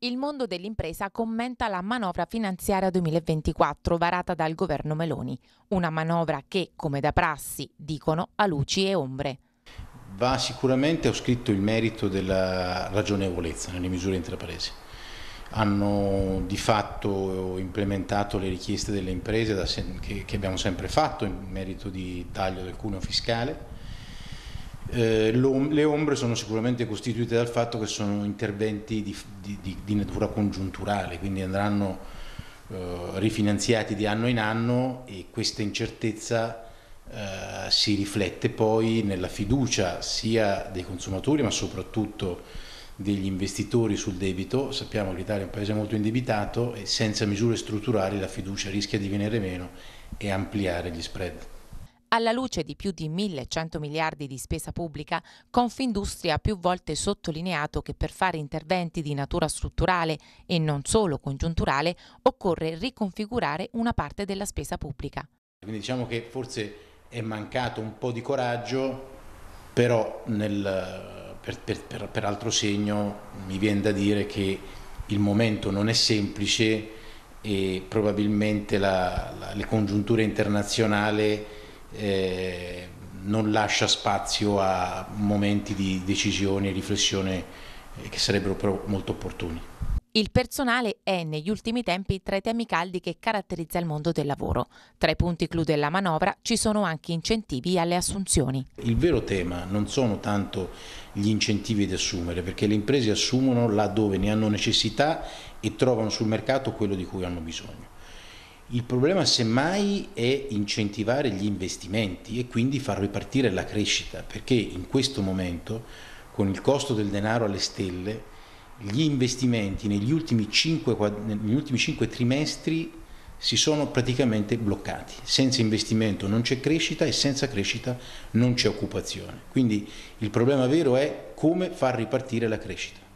Il mondo dell'impresa commenta la manovra finanziaria 2024 varata dal governo Meloni, una manovra che, come da prassi, dicono a luci e ombre. Va sicuramente ho scritto il merito della ragionevolezza nelle misure intraprese. Hanno di fatto implementato le richieste delle imprese che abbiamo sempre fatto in merito di taglio del cuneo fiscale, eh, om le ombre sono sicuramente costituite dal fatto che sono interventi di, di, di natura congiunturale, quindi andranno eh, rifinanziati di anno in anno e questa incertezza eh, si riflette poi nella fiducia sia dei consumatori ma soprattutto degli investitori sul debito. Sappiamo che l'Italia è un paese molto indebitato e senza misure strutturali la fiducia rischia di venire meno e ampliare gli spread. Alla luce di più di 1.100 miliardi di spesa pubblica, Confindustria ha più volte sottolineato che per fare interventi di natura strutturale e non solo congiunturale occorre riconfigurare una parte della spesa pubblica. Quindi diciamo che forse è mancato un po' di coraggio, però nel, per, per, per altro segno mi viene da dire che il momento non è semplice e probabilmente la, la, le congiunture internazionali eh, non lascia spazio a momenti di decisione e riflessione eh, che sarebbero però molto opportuni. Il personale è negli ultimi tempi tra i temi caldi che caratterizza il mondo del lavoro. Tra i punti clou della manovra ci sono anche incentivi alle assunzioni. Il vero tema non sono tanto gli incentivi ad assumere, perché le imprese assumono laddove ne hanno necessità e trovano sul mercato quello di cui hanno bisogno. Il problema semmai è incentivare gli investimenti e quindi far ripartire la crescita, perché in questo momento, con il costo del denaro alle stelle, gli investimenti negli ultimi 5, negli ultimi 5 trimestri si sono praticamente bloccati. Senza investimento non c'è crescita e senza crescita non c'è occupazione. Quindi il problema vero è come far ripartire la crescita.